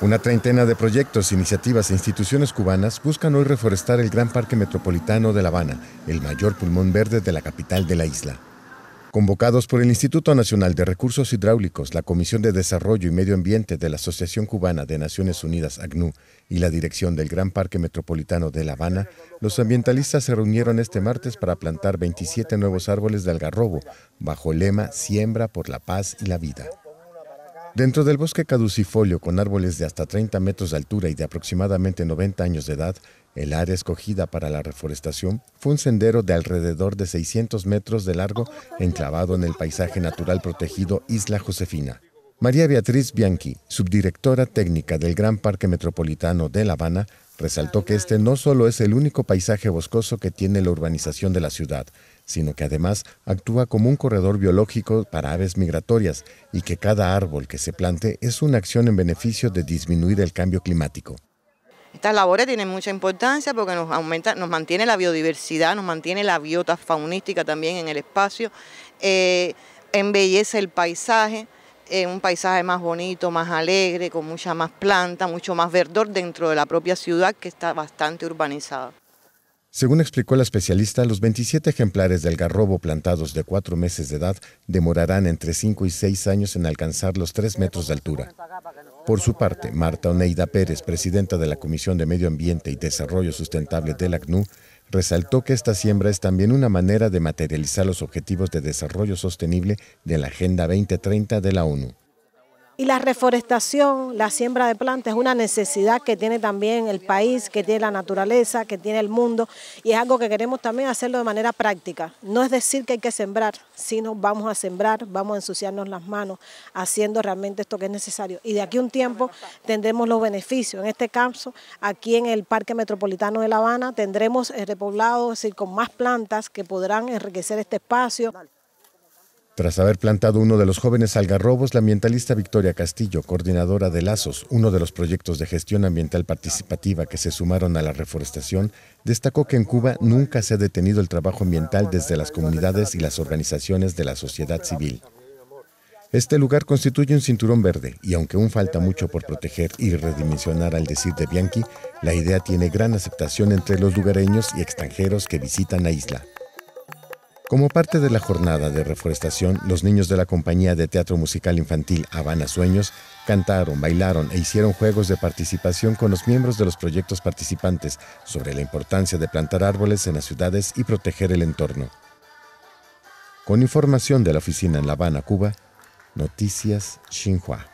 Una treintena de proyectos, iniciativas e instituciones cubanas buscan hoy reforestar el gran parque metropolitano de La Habana, el mayor pulmón verde de la capital de la isla. Convocados por el Instituto Nacional de Recursos Hidráulicos, la Comisión de Desarrollo y Medio Ambiente de la Asociación Cubana de Naciones Unidas, ACNU, y la dirección del Gran Parque Metropolitano de La Habana, los ambientalistas se reunieron este martes para plantar 27 nuevos árboles de algarrobo, bajo el lema Siembra por la Paz y la Vida. Dentro del bosque caducifolio, con árboles de hasta 30 metros de altura y de aproximadamente 90 años de edad, el área escogida para la reforestación fue un sendero de alrededor de 600 metros de largo enclavado en el paisaje natural protegido Isla Josefina. María Beatriz Bianchi, subdirectora técnica del Gran Parque Metropolitano de La Habana, resaltó que este no solo es el único paisaje boscoso que tiene la urbanización de la ciudad, sino que además actúa como un corredor biológico para aves migratorias y que cada árbol que se plante es una acción en beneficio de disminuir el cambio climático. Estas labores tienen mucha importancia porque nos aumenta, nos mantiene la biodiversidad, nos mantiene la biota faunística también en el espacio, eh, embellece el paisaje, es eh, un paisaje más bonito, más alegre, con mucha más planta, mucho más verdor dentro de la propia ciudad que está bastante urbanizada. Según explicó la especialista, los 27 ejemplares del garrobo plantados de cuatro meses de edad demorarán entre 5 y 6 años en alcanzar los tres metros de altura. Por su parte, Marta Oneida Pérez, presidenta de la Comisión de Medio Ambiente y Desarrollo Sustentable la ACNU, resaltó que esta siembra es también una manera de materializar los objetivos de desarrollo sostenible de la Agenda 2030 de la ONU. Y la reforestación, la siembra de plantas es una necesidad que tiene también el país, que tiene la naturaleza, que tiene el mundo y es algo que queremos también hacerlo de manera práctica. No es decir que hay que sembrar, sino vamos a sembrar, vamos a ensuciarnos las manos haciendo realmente esto que es necesario. Y de aquí un tiempo tendremos los beneficios. En este caso, aquí en el Parque Metropolitano de La Habana tendremos repoblado, es decir, con más plantas que podrán enriquecer este espacio. Tras haber plantado uno de los jóvenes algarrobos, la ambientalista Victoria Castillo, coordinadora de Lazos, uno de los proyectos de gestión ambiental participativa que se sumaron a la reforestación, destacó que en Cuba nunca se ha detenido el trabajo ambiental desde las comunidades y las organizaciones de la sociedad civil. Este lugar constituye un cinturón verde y aunque aún falta mucho por proteger y redimensionar al decir de Bianchi, la idea tiene gran aceptación entre los lugareños y extranjeros que visitan la isla. Como parte de la jornada de reforestación, los niños de la compañía de teatro musical infantil Habana Sueños cantaron, bailaron e hicieron juegos de participación con los miembros de los proyectos participantes sobre la importancia de plantar árboles en las ciudades y proteger el entorno. Con información de la oficina en La Habana, Cuba, Noticias Xinhua.